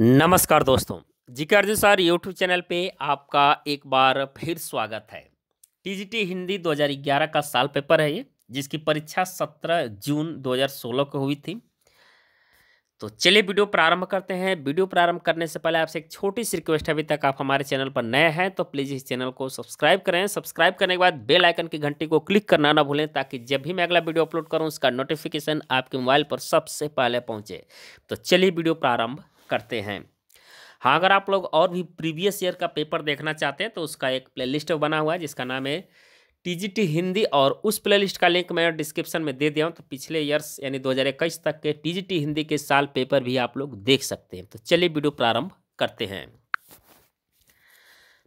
नमस्कार दोस्तों के अर्जुन सर यूट्यूब चैनल पे आपका एक बार फिर स्वागत है टीजीटी हिंदी 2011 का साल पेपर है ये जिसकी परीक्षा 17 जून 2016 को हुई थी तो चलिए वीडियो प्रारंभ करते हैं वीडियो प्रारंभ करने से पहले आपसे एक छोटी सी रिक्वेस्ट है अभी तक आप हमारे चैनल पर नए हैं तो प्लीज़ इस चैनल को सब्सक्राइब करें सब्सक्राइब करने के बाद बेल आइकन की घंटी को क्लिक करना ना भूलें ताकि जब भी मैं अगला वीडियो अपलोड करूं उसका नोटिफिकेशन आपके मोबाइल पर सबसे पहले पहुंचे तो चलिए वीडियो प्रारंभ करते हैं हाँ अगर आप लोग और भी प्रीवियस ईयर का पेपर देखना चाहते हैं तो उसका एक प्लेलिस्ट बना हुआ है जिसका नाम है टीजीटी हिंदी और उस प्लेलिस्ट का लिंक मैं डिस्क्रिप्शन में दे दिया हूँ तो पिछले ईयर्स यानी 2021 तक के टीजीटी हिंदी के साल पेपर भी आप लोग देख सकते हैं तो चलिए वीडियो प्रारंभ करते हैं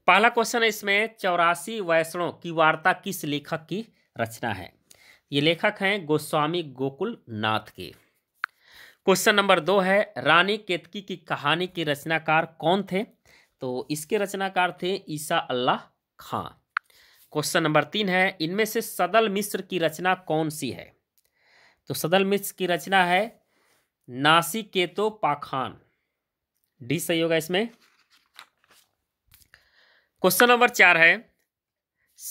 पहला क्वेश्चन है इसमें चौरासी वैष्णों की वार्ता किस लेखक की रचना है ये लेखक हैं गोस्वामी गोकुल नाथ के क्वेश्चन नंबर दो है रानी केतकी की कहानी के रचनाकार कौन थे तो इसके रचनाकार थे ईसा अल्लाह खां क्वेश्चन नंबर तीन है इनमें से सदल मिश्र की रचना कौन सी है तो सदल मिश्र की रचना है नासिकेतो पाखान डी सही होगा इसमें क्वेश्चन नंबर चार है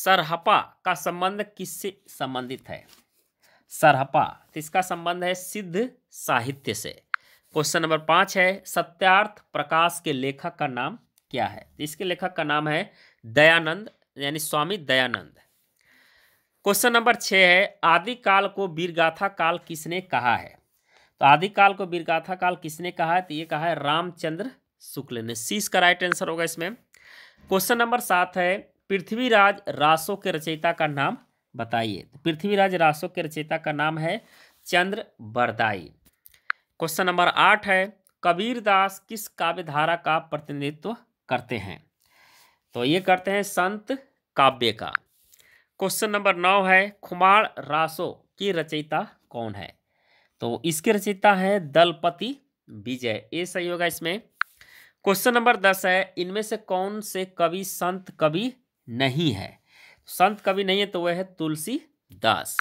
सरहपा का संबंध किससे संबंधित है सरहपा इसका संबंध है सिद्ध साहित्य से क्वेश्चन नंबर पाँच है सत्यार्थ प्रकाश के लेखक का नाम क्या है तो इसके लेखक का नाम है दयानंद यानी स्वामी दयानंद क्वेश्चन नंबर छः है आदिकाल को वीरगाथा काल किसने कहा है तो आदिकाल को वीरगाथा काल किसने कहा है तो ये कहा है रामचंद्र शुक्ल ने सी इसका राइट आंसर होगा इसमें क्वेश्चन नंबर सात है पृथ्वीराज रासो के रचयिता का नाम बताइए तो पृथ्वीराज रासो के रचयिता का नाम है चंद्र बरदाई क्वेश्चन नंबर आठ है कबीर दास किस काव्य धारा का प्रतिनिधित्व करते हैं तो ये करते हैं संत काव्य का क्वेश्चन नंबर नौ है खुमार रासो की रचयिता कौन है तो इसकी रचयिता है दलपति विजय ये सही होगा इसमें क्वेश्चन नंबर दस है इनमें से कौन से कवि संत कवि नहीं है संत कवि नहीं है तो वह है तुलसी दास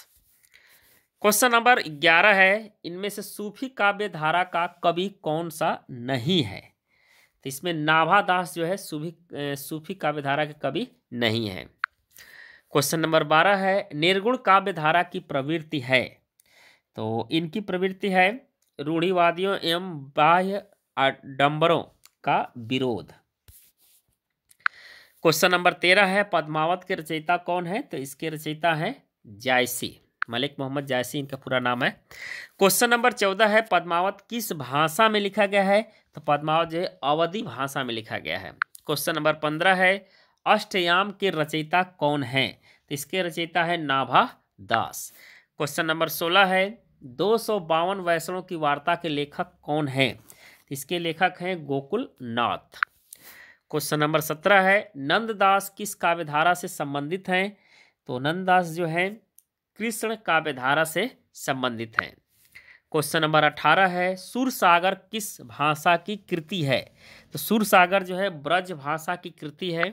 क्वेश्चन नंबर ग्यारह है इनमें से सूफी काव्य धारा का कवि कौन सा नहीं है तो इसमें नाभा दास जो है सूफी सूफी काव्य धारा के कवि नहीं है क्वेश्चन नंबर बारह है निर्गुण काव्य धारा की प्रवृत्ति है तो इनकी प्रवृत्ति है रूढ़िवादियों एवं बाह्य आडम्बरों का विरोध क्वेश्चन नंबर तेरह है पद्मावत के रचयिता कौन है तो इसके रचयिता है जायसी मलिक मोहम्मद जायसी इनका पूरा नाम है क्वेश्चन नंबर चौदह है पद्मावत किस भाषा में लिखा गया है तो पद्मावत जो है अवधि भाषा में लिखा गया है क्वेश्चन नंबर पंद्रह है अष्टयाम के रचयिता कौन है तो इसके रचयिता है नाभा दास क्वेश्चन नंबर सोलह है दो सौ बावन वैष्णों की वार्ता के लेखक कौन है तो इसके लेखक हैं गोकुल नाथ क्वेश्चन नंबर सत्रह है नंददास किस काव्यधारा से संबंधित हैं तो नंददास जो हैं कृष्ण काव्यधारा से संबंधित हैं क्वेश्चन नंबर अठारह है सागर किस भाषा की कृति है तो सागर जो है ब्रज भाषा की कृति है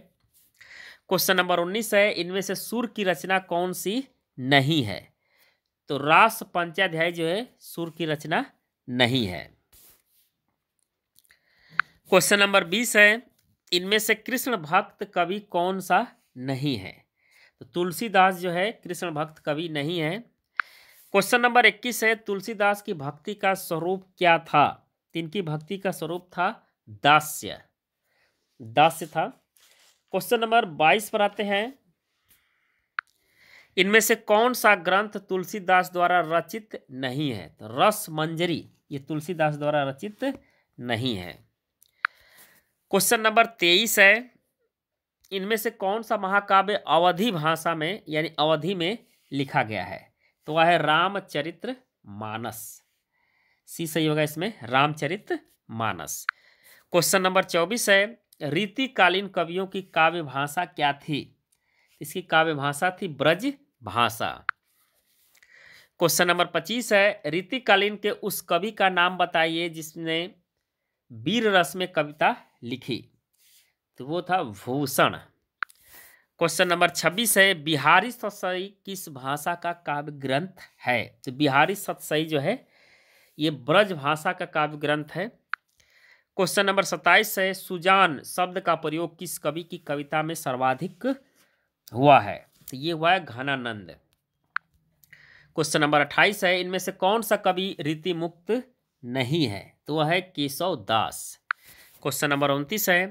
क्वेश्चन नंबर उन्नीस है इनमें से सुर की रचना कौन सी नहीं है तो रास पंचाध्याय जो है सुर की रचना नहीं है क्वेश्चन नंबर बीस है इनमें से कृष्ण भक्त कवि कौन सा नहीं है तो तुलसीदास जो है कृष्ण भक्त कवि नहीं है क्वेश्चन नंबर इक्कीस है तुलसीदास की भक्ति का स्वरूप क्या था इनकी भक्ति का स्वरूप था दास्य दास्य था क्वेश्चन नंबर बाईस पर आते हैं इनमें से कौन सा ग्रंथ तुलसीदास द्वारा रचित नहीं है तो रस मंजरी ये तुलसीदास द्वारा रचित नहीं है क्वेश्चन नंबर तेईस है इनमें से कौन सा महाकाव्य अवधि भाषा में यानी अवधि में लिखा गया है तो वह है रामचरित्र मानस सी सही होगा इसमें रामचरित्र मानस क्वेश्चन नंबर चौबीस है रीतिकालीन कवियों की काव्य भाषा क्या थी इसकी काव्य भाषा थी ब्रज भाषा क्वेश्चन नंबर पच्चीस है रीतिकालीन के उस कवि का नाम बताइए जिसने वीर रस में कविता लिखी तो वो था भूषण क्वेश्चन नंबर छब्बीस है बिहारी सतसई किस भाषा का काव्य ग्रंथ है तो बिहारी सतसई जो है ये ब्रज भाषा का काव्य ग्रंथ है क्वेश्चन नंबर सत्ताईस है सुजान शब्द का प्रयोग किस कवि की कविता में सर्वाधिक हुआ है तो ये हुआ है घनानंद क्वेश्चन नंबर अट्ठाईस है इनमें से कौन सा कवि रीति मुक्त नहीं है तो वह है केशव दास क्वेश्चन नंबर उनतीस है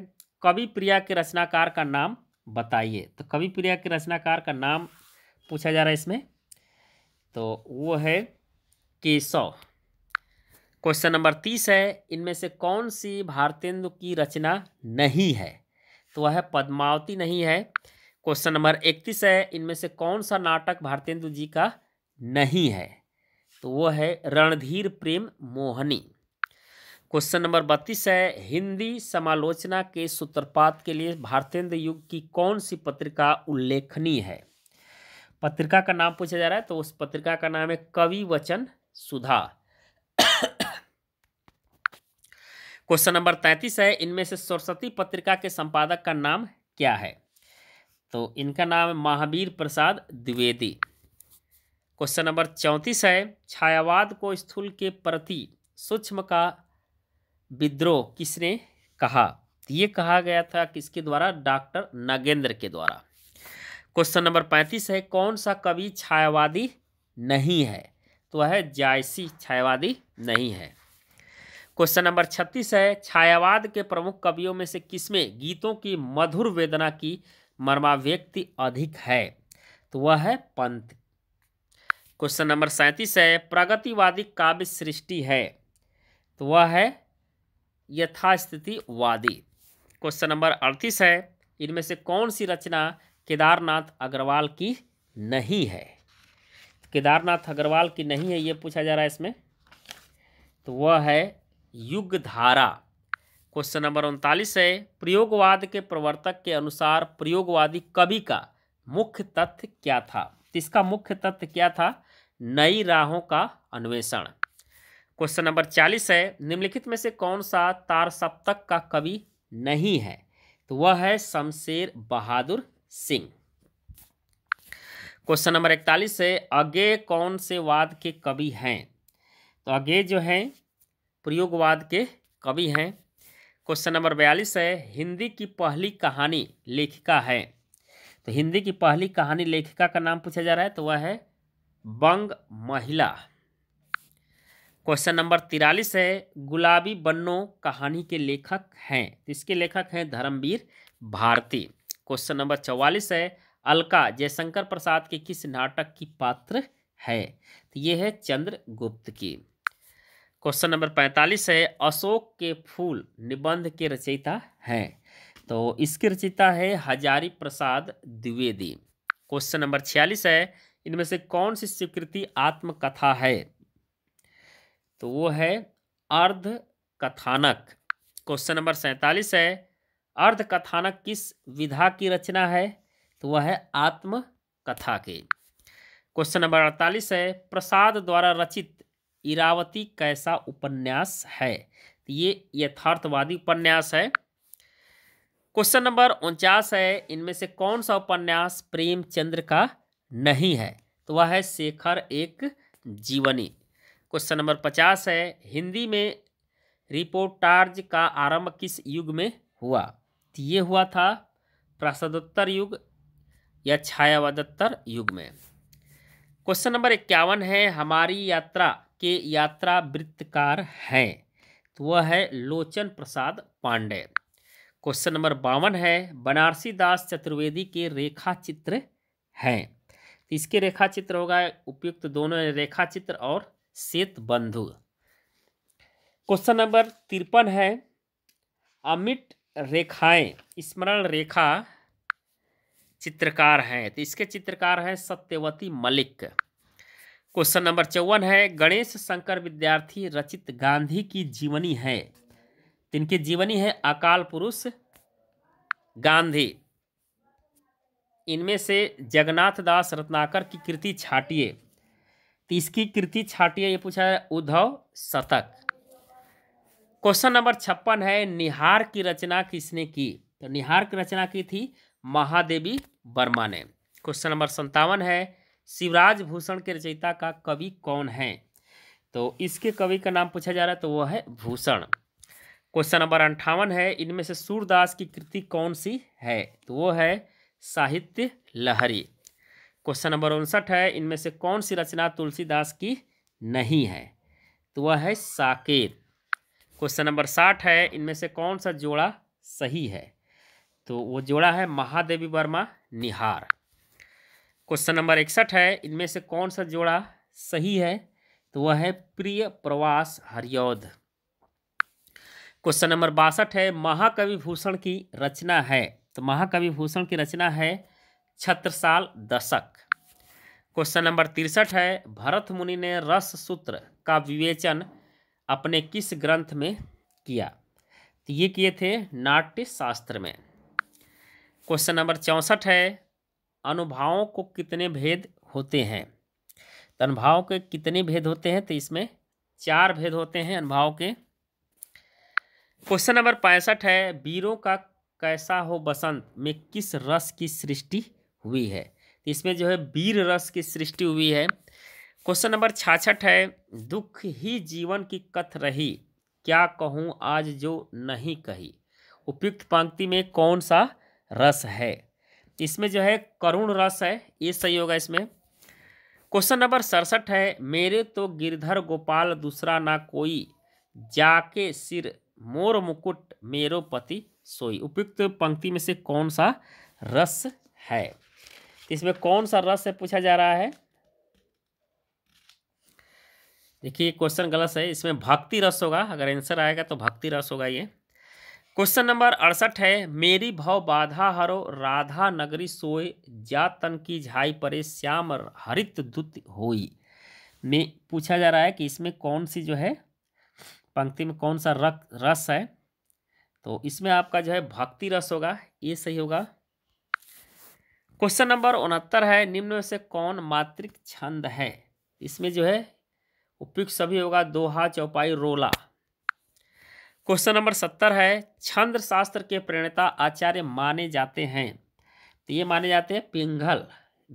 कवि प्रिया के रचनाकार का नाम बताइए तो कवि प्रिया के रचनाकार का नाम पूछा जा रहा है इसमें तो वो है केशव क्वेश्चन नंबर तीस है इनमें से कौन सी भारतेंदु की रचना नहीं है तो वह है पद्मावती नहीं है क्वेश्चन नंबर इकतीस है इनमें से कौन सा नाटक भारतेंदु जी का नहीं है तो वो है रणधीर प्रेम मोहनी क्वेश्चन नंबर बत्तीस है हिंदी समालोचना के सूत्रपात के लिए भारतेंद्र युग की कौन सी पत्रिका उल्लेखनीय है पत्रिका का नाम पूछा जा रहा है तो उस पत्रिका का नाम है कवि वचन सुधा क्वेश्चन नंबर तैतीस है इनमें से सरस्वती पत्रिका के संपादक का नाम क्या है तो इनका नाम है महावीर प्रसाद द्विवेदी क्वेश्चन नंबर चौंतीस है छायावाद को स्थूल के प्रति सूक्ष्म का विद्रोह किसने कहा ये कहा गया था किसके द्वारा डॉक्टर नागेंद्र के द्वारा क्वेश्चन नंबर पैंतीस है कौन सा कवि छायावादी नहीं है तो वह जायसी छायावादी नहीं है क्वेश्चन नंबर छत्तीस है छायावाद के प्रमुख कवियों में से किसमें गीतों की मधुर वेदना की मर्माव्यक्ति अधिक है तो वह है पंत क्वेश्चन नंबर सैंतीस है प्रगतिवादी काव्य सृष्टि है तो वह है यथास्थितिवादी क्वेश्चन नंबर अड़तीस है इनमें से कौन सी रचना केदारनाथ अग्रवाल की नहीं है केदारनाथ अग्रवाल की नहीं है ये पूछा जा रहा है इसमें तो वह है युग धारा क्वेश्चन नंबर उनतालीस है प्रयोगवाद के प्रवर्तक के अनुसार प्रयोगवादी कवि का मुख्य तथ्य क्या था इसका मुख्य तथ्य क्या था नई राहों का अन्वेषण क्वेश्चन नंबर चालीस है निम्नलिखित में से कौन सा तार सप्तक का कवि नहीं है तो वह है शमशेर बहादुर सिंह क्वेश्चन नंबर इकतालीस है अगे कौन से वाद के कवि हैं तो अगे जो हैं प्रयोगवाद के कवि हैं क्वेश्चन नंबर बयालीस है हिंदी की पहली कहानी लेखिका है तो हिंदी की पहली कहानी लेखिका का नाम पूछा जा रहा है तो वह है बंग महिला क्वेश्चन नंबर तिरालीस है गुलाबी बन्नो कहानी के लेखक हैं इसके लेखक हैं धर्मवीर भारती क्वेश्चन नंबर चौवालीस है अलका जयशंकर प्रसाद के किस नाटक की पात्र है तो ये है चंद्रगुप्त की क्वेश्चन नंबर पैंतालीस है अशोक के फूल निबंध के रचयिता हैं तो इसकी रचयिता है हजारी प्रसाद द्विवेदी क्वेश्चन नंबर छियालीस है इनमें से कौन सी स्वीकृति आत्मकथा है तो वो है अर्ध कथानक क्वेश्चन नंबर सैंतालीस है अर्ध कथानक किस विधा की रचना है तो वह है आत्म कथा के क्वेश्चन नंबर अड़तालीस है प्रसाद द्वारा रचित इरावती कैसा उपन्यास है तो ये यथार्थवादी उपन्यास है क्वेश्चन नंबर उनचास है इनमें से कौन सा उपन्यास प्रेमचंद्र का नहीं है तो वह है शेखर एक जीवनी क्वेश्चन नंबर पचास है हिंदी में रिपोर्टार्ज का आरंभ किस युग में हुआ तो ये हुआ था प्रसदोत्तर युग या छायावादोत्तर युग में क्वेश्चन नंबर इक्यावन है हमारी यात्रा के यात्रा वृत्तकार हैं तो वह है लोचन प्रसाद पांडे क्वेश्चन नंबर बावन है बनारसी दास चतुर्वेदी के रेखा चित्र हैं तो इसके रेखा चित्र होगा उपयुक्त दोनों रेखा चित्र और श्वेत बंधु क्वेश्चन नंबर तिरपन है अमिट रेखाएं स्मरण रेखा चित्रकार हैं तो इसके चित्रकार हैं सत्यवती मलिक क्वेश्चन नंबर चौवन है गणेश शंकर विद्यार्थी रचित गांधी की जीवनी है तो इनकी जीवनी है अकाल पुरुष गांधी इनमें से जगन्नाथ दास रत्नाकर की कृति छाटिए तो इसकी कृति छाटिए ये पूछा है उद्धव शतक क्वेश्चन नंबर छप्पन है निहार की रचना किसने की तो निहार की रचना की थी महादेवी वर्मा ने क्वेश्चन नंबर संतावन है शिवराज भूषण के रचयिता का कवि कौन है तो इसके कवि का नाम पूछा जा रहा है तो वह है भूषण क्वेश्चन नंबर अंठावन है इनमें से सूरदास की कृति कौन सी है तो वो है साहित्य लहरी क्वेश्चन नंबर उनसठ है इनमें से कौन सी रचना तुलसीदास की नहीं है तो वह है साकेत क्वेश्चन नंबर साठ है इनमें से कौन सा जोड़ा सही है तो वो जोड़ा है महादेवी वर्मा निहार क्वेश्चन नंबर इकसठ है इनमें से कौन सा जोड़ा सही है तो वह है प्रिय प्रवास हरियोध क्वेश्चन नंबर बासठ है महाकवि भूषण की रचना है तो महाकवि भूषण की रचना है छत्रसाल दशक क्वेश्चन नंबर तिरसठ है भरत मुनि ने रस सूत्र का विवेचन अपने किस ग्रंथ में किया तो ये किए थे नाट्य शास्त्र में क्वेश्चन नंबर चौंसठ है अनुभावों को कितने भेद होते हैं तो अनुभाव के कितने भेद होते हैं तो इसमें चार भेद होते हैं अनुभाव के क्वेश्चन नंबर पैंसठ है वीरों का कैसा हो बसंत में किस रस की सृष्टि हुई है तो इसमें जो है वीर रस की सृष्टि हुई है क्वेश्चन नंबर छाछठ है दुख ही जीवन की कथ रही क्या कहूँ आज जो नहीं कही उपयुक्त पंक्ति में कौन सा रस है इसमें जो है करुण रस है ये सही होगा इसमें क्वेश्चन नंबर सड़सठ है मेरे तो गिरधर गोपाल दूसरा ना कोई जाके सिर मोर मुकुट मेरो पति सोई उपयुक्त पंक्ति में से कौन सा रस है इसमें कौन सा रस से पूछा जा रहा है देखिए क्वेश्चन गलत है इसमें भक्ति रस होगा अगर आंसर आएगा तो भक्ति रस होगा ये क्वेश्चन नंबर अड़सठ है मेरी भव बाधा हरो राधा नगरी सोए जा तन की झाई परे श्याम हरित दुत होई में पूछा जा रहा है कि इसमें कौन सी जो है पंक्ति में कौन सा रक रस है तो इसमें आपका जो है भक्ति रस होगा ये सही होगा क्वेश्चन नंबर उनहत्तर है निम्न से कौन मात्रिक छंद है इसमें जो है उपयुक्त सभी होगा दोहा चौपाई रोला क्वेश्चन नंबर सत्तर है छंद शास्त्र के प्रणेता आचार्य माने जाते हैं तो ये माने जाते हैं पिंगल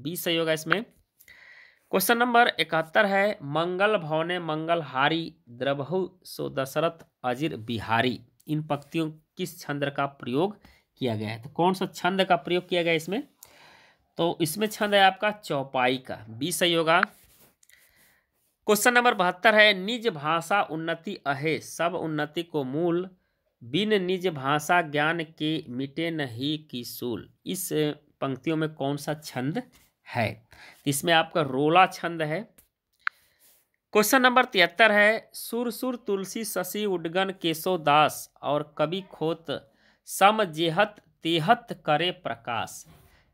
बी सही होगा इसमें क्वेश्चन नंबर इकहत्तर है मंगल भवने मंगलहारी द्रभु सो दशरथ अजीर बिहारी इन पंक्तियों किस छंद का प्रयोग किया गया है तो कौन सा छंद का प्रयोग किया गया इसमें तो इसमें छंद है आपका चौपाई का बी सही होगा क्वेश्चन नंबर बहत्तर है निज भाषा उन्नति अहे सब उन्नति को मूल बिन निज भाषा ज्ञान के मिटे नहीं की सूल इस पंक्तियों में कौन सा छंद है इसमें आपका रोला छंद है क्वेश्चन नंबर तिहत्तर है सुर सुर तुलसी शशि उडगन केशव दास और कवि खोत सम जेहत तेहत करे प्रकाश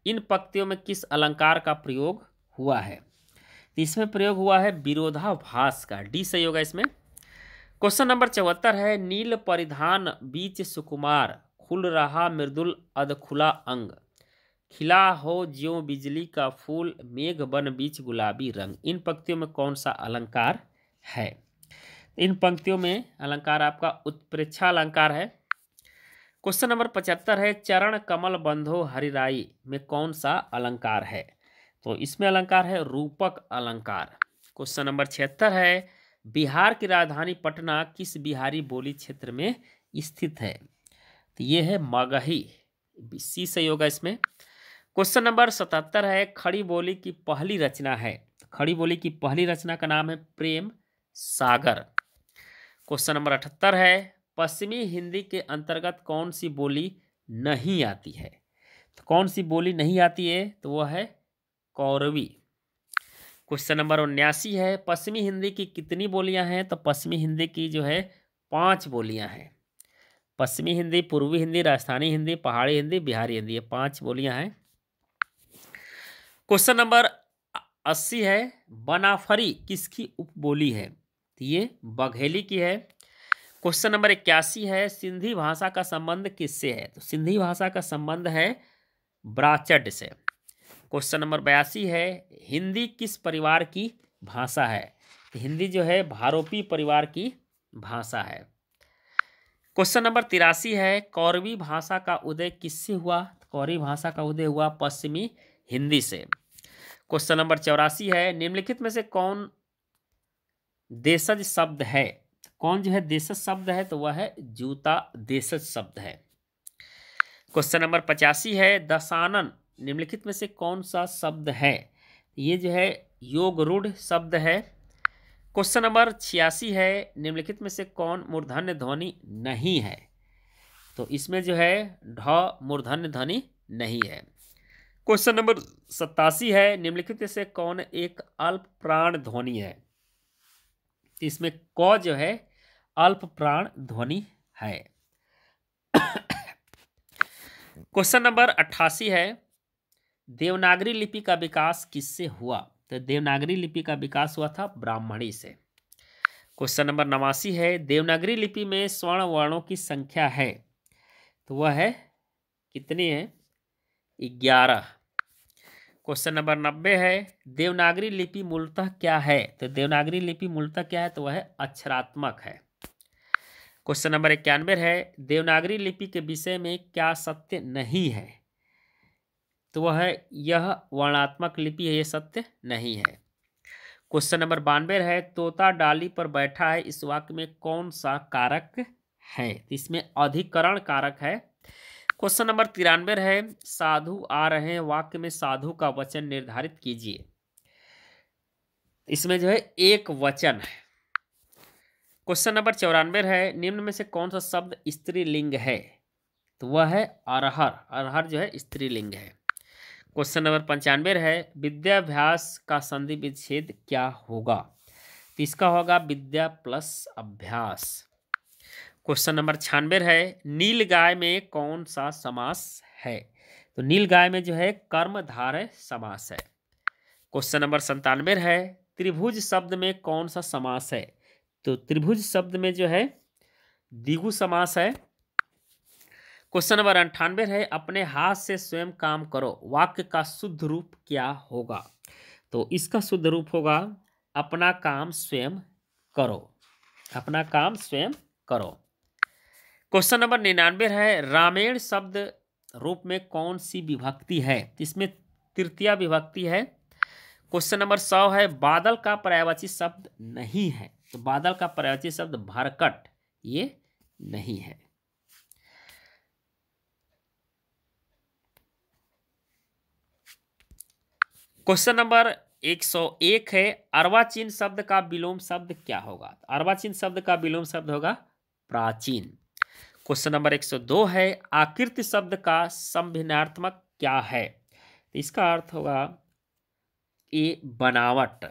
इन पंक्तियों में किस अलंकार का प्रयोग हुआ है तो इसमें प्रयोग हुआ है विरोधाभास का डी सही होगा इसमें क्वेश्चन नंबर चौहत्तर है नील परिधान बीच सुकुमार खुल रहा मृदुल अधखुला अंग खिला हो ज्यो बिजली का फूल मेघ बन बीच गुलाबी रंग इन पंक्तियों में कौन सा अलंकार है इन पंक्तियों में अलंकार आपका उत्प्रेक्षा अलंकार है क्वेश्चन नंबर पचहत्तर है चरण कमल बंधो हरिराई में कौन सा अलंकार है तो इसमें अलंकार है रूपक अलंकार क्वेश्चन नंबर छिहत्तर है बिहार की राजधानी पटना किस बिहारी बोली क्षेत्र में स्थित है तो ये है मगही सी सही होगा इसमें क्वेश्चन नंबर सतहत्तर है खड़ी बोली की पहली रचना है खड़ी बोली की पहली रचना का नाम है प्रेम सागर क्वेश्चन नंबर अठहत्तर है पश्चिमी हिंदी के अंतर्गत कौन सी बोली नहीं आती है तो कौन सी बोली नहीं आती है तो वह है कौरवी क्वेश्चन नंबर उन्यासी है पश्चिमी हिंदी की कितनी बोलियां हैं तो पश्चिमी हिंदी की जो है पांच बोलियां हैं पश्चिमी हिंदी पूर्वी हिंदी राजस्थानी हिंदी पहाड़ी हिंदी बिहारी हिंदी ये पांच बोलियां हैं क्वेश्चन नंबर अस्सी है बनाफरी किसकी उपबोली है तो ये बघेली की है क्वेश्चन नंबर इक्यासी है सिंधी भाषा का संबंध किससे है तो सिंधी भाषा का संबंध है ब्राचड से क्वेश्चन नंबर बयासी है हिंदी किस परिवार की भाषा है तो हिंदी जो है भारोपी परिवार की भाषा है क्वेश्चन नंबर तिरासी है कौरवी भाषा का उदय किससे हुआ तो कौरवी भाषा का उदय हुआ पश्चिमी हिंदी से क्वेश्चन नंबर चौरासी है निम्नलिखित में से कौन देशज शब्द है कौन जो है देशज शब्द है तो वह है जूता देशज शब्द है क्वेश्चन नंबर पचासी है दशानन निम्नलिखित में से कौन सा शब्द है ये जो है योग रूढ़ शब्द है क्वेश्चन नंबर छियासी है निम्नलिखित में से कौन मूर्धन्य ध्वनि नहीं है तो इसमें जो है ढ मूर्धन्य ध्वनि नहीं है क्वेश्चन नंबर सत्तासी है निम्नलिखित से कौन एक अल्प प्राण ध्वनि है इसमें क जो है अल्प प्राण ध्वनि है क्वेश्चन नंबर अट्ठासी है देवनागरी लिपि का विकास किससे हुआ तो देवनागरी लिपि का विकास हुआ था ब्राह्मणी से क्वेश्चन नंबर नवासी है देवनागरी लिपि में स्वर्ण वर्णों की संख्या है तो वह है कितनी है ग्यारह क्वेश्चन नंबर नब्बे है देवनागरी लिपि मूलतः क्या है तो देवनागरी लिपि मूलतः क्या है तो वह अक्षरात्मक है क्वेश्चन नंबर इक्यानवे है देवनागरी लिपि के विषय में क्या सत्य नहीं है तो वह है यह वर्णात्मक लिपि है यह सत्य नहीं है क्वेश्चन नंबर बानवे है तोता डाली पर बैठा है इस वाक्य में कौन सा कारक है इसमें अधिकरण कारक है क्वेश्चन नंबर तिरानवे है साधु आ रहे हैं वाक्य में साधु का वचन निर्धारित कीजिए इसमें जो है एक वचन है क्वेश्चन नंबर चौरानवे है निम्न में से कौन सा शब्द स्त्रीलिंग है तो वह है अरहर अरहर जो है स्त्रीलिंग है क्वेश्चन नंबर पंचानवे है विद्याभ्यास का संधि विच्छेद क्या होगा तो इसका होगा विद्या प्लस अभ्यास क्वेश्चन नंबर छियानवे है नील गाय में कौन सा समास है तो नील गाय में जो है कर्मधार समास है क्वेश्चन नंबर संतानवे है त्रिभुज शब्द में कौन सा समास है तो त्रिभुज शब्द में जो है दिगु समास है क्वेश्चन नंबर अंठानवे है अपने हाथ से स्वयं काम करो वाक्य का शुद्ध रूप क्या होगा तो इसका शुद्ध रूप होगा अपना काम स्वयं करो अपना काम स्वयं करो क्वेश्चन नंबर निन्यानवे है रामेण शब्द रूप में कौन सी विभक्ति है इसमें तृतीय विभक्ति है क्वेश्चन नंबर सौ है बादल का पर्यावाची शब्द नहीं है तो बादल का पर्यायवाची शब्द भरकट ये नहीं है क्वेश्चन नंबर 101 है अर्वाचीन शब्द का विलोम शब्द क्या होगा तो अर्वाचीन शब्द का विलोम शब्द होगा प्राचीन क्वेश्चन नंबर 102 है आकृति शब्द का संभिनात्मक क्या है तो इसका अर्थ होगा ए बनावट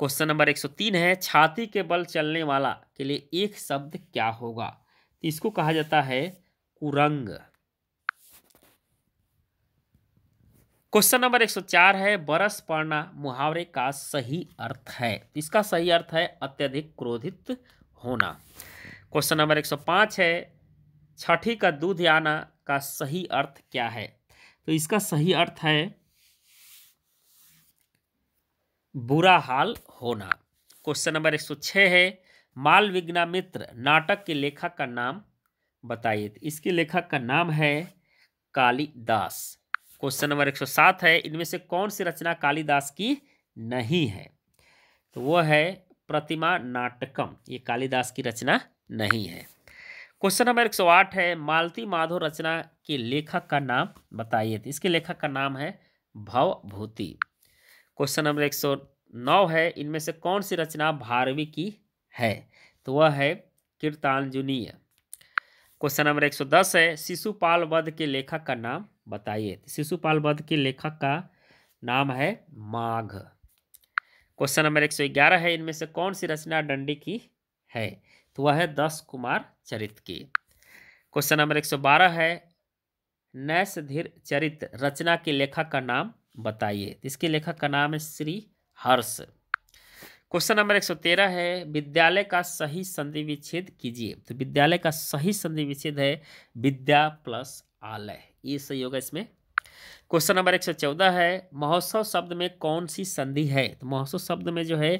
क्वेश्चन नंबर एक सौ तीन है छाती के बल चलने वाला के लिए एक शब्द क्या होगा तो इसको कहा जाता है कुरंग क्वेश्चन नंबर एक सौ चार है बरस पड़ना मुहावरे का सही अर्थ है तो इसका सही अर्थ है अत्यधिक क्रोधित होना क्वेश्चन नंबर एक सौ पांच है छठी का दूध आना का सही अर्थ क्या है तो इसका सही अर्थ है बुरा हाल होना क्वेश्चन नंबर एक सौ छः है माल विज्ञा मित्र नाटक के लेखक का नाम बताइए तो इसके लेखक का नाम है कालिदास क्वेश्चन नंबर एक सौ सात है इनमें से कौन सी रचना कालिदास की नहीं है तो वो है प्रतिमा नाटकम ये कालिदास की रचना नहीं है क्वेश्चन नंबर एक सौ आठ है मालती माधो रचना के लेखक का नाम बताइए तो इसके लेखक का नाम है भवभूति क्वेश्चन नंबर एक सौ नौ है इनमें से कौन सी रचना भारवी की है तो वह है कीर्तान क्वेश्चन नंबर एक सौ दस है शिशुपाल वध के लेखक का नाम बताइए शिशुपाल वध के लेखक का नाम है माघ क्वेश्चन नंबर एक सौ ग्यारह है इनमें से कौन सी रचना डंडी की है तो वह है दस कुमार चरित की क्वेश्चन नंबर एक सौ बारह है नैसधीर चरित रचना के लेखक का नाम बताइए इसके लेखक का नाम है श्री हर्ष क्वेश्चन नंबर एक सौ तेरह है विद्यालय का सही संधि विच्छेद कीजिए तो विद्यालय का सही संधि विच्छेद है विद्या प्लस आलय ये सही होगा इसमें क्वेश्चन नंबर एक सौ चौदह है महोत्सव शब्द में कौन सी संधि है तो महोत्सव शब्द में जो है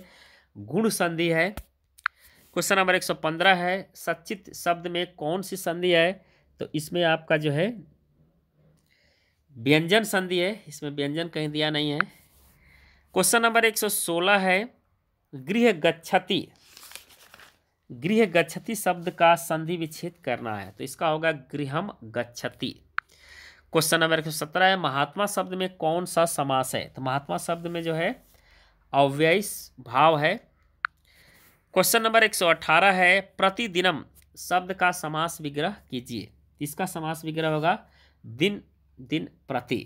गुण संधि है क्वेश्चन नंबर एक सौ पंद्रह है सचित शब्द में कौन सी संधि है तो इसमें आपका जो है व्यंजन संधि है इसमें व्यंजन कहीं दिया नहीं है क्वेश्चन नंबर एक सौ सोलह है गृह गच्छति गृह गच्छति शब्द का संधि विच्छेद करना है तो इसका होगा गृहम गच्छति क्वेश्चन नंबर एक सौ सत्रह है महात्मा शब्द में कौन सा समास है तो महात्मा शब्द में जो है अव्ययस भाव है क्वेश्चन नंबर एक सौ अठारह है प्रतिदिनम शब्द का समास विग्रह कीजिए इसका समास विग्रह होगा दिन दिन प्रति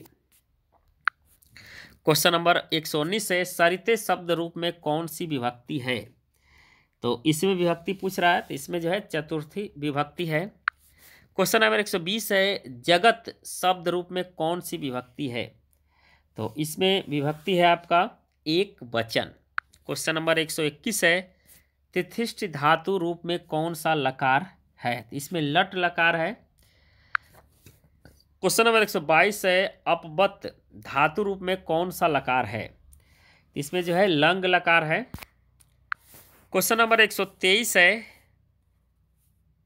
क्वेश्चन नंबर एक सौ उन्नीस है सरिते शब्द रूप में कौन सी विभक्ति है तो इसमें विभक्ति पूछ रहा है तो इसमें जो है चतुर्थी विभक्ति है क्वेश्चन नंबर एक सौ बीस है जगत शब्द रूप में कौन सी विभक्ति है तो इसमें विभक्ति है आपका एक वचन क्वेश्चन नंबर एक सौ इक्कीस है तिथिष्ठ धातु रूप में कौन सा लकार है तो इसमें लट लकार है क्वेश्चन नंबर 122 है अपबत धातु रूप में कौन सा लकार है इसमें जो है लंग लकार है क्वेश्चन नंबर 123 है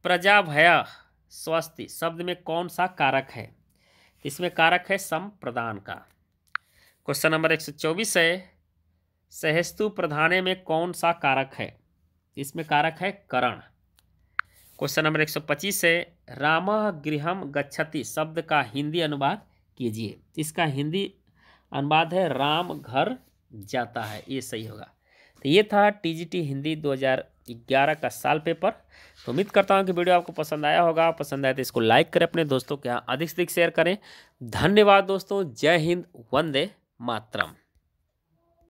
प्रजा भया स्वस्ति शब्द में कौन सा कारक है इसमें कारक है संप्रदान का क्वेश्चन नंबर 124 है सहस्तु प्रधाने में कौन सा कारक है इसमें कारक है करण क्वेश्चन नंबर 125 है राम गृहम गच्छति शब्द का हिंदी अनुवाद कीजिए इसका हिंदी अनुवाद है राम घर जाता है ये सही होगा तो ये था टीजीटी हिंदी 2011 का साल पेपर तो उम्मीद करता हूँ कि वीडियो आपको पसंद आया होगा पसंद आया तो इसको लाइक करें अपने दोस्तों के यहाँ अधिक से अधिक शेयर करें धन्यवाद दोस्तों जय हिंद वंदे मातरम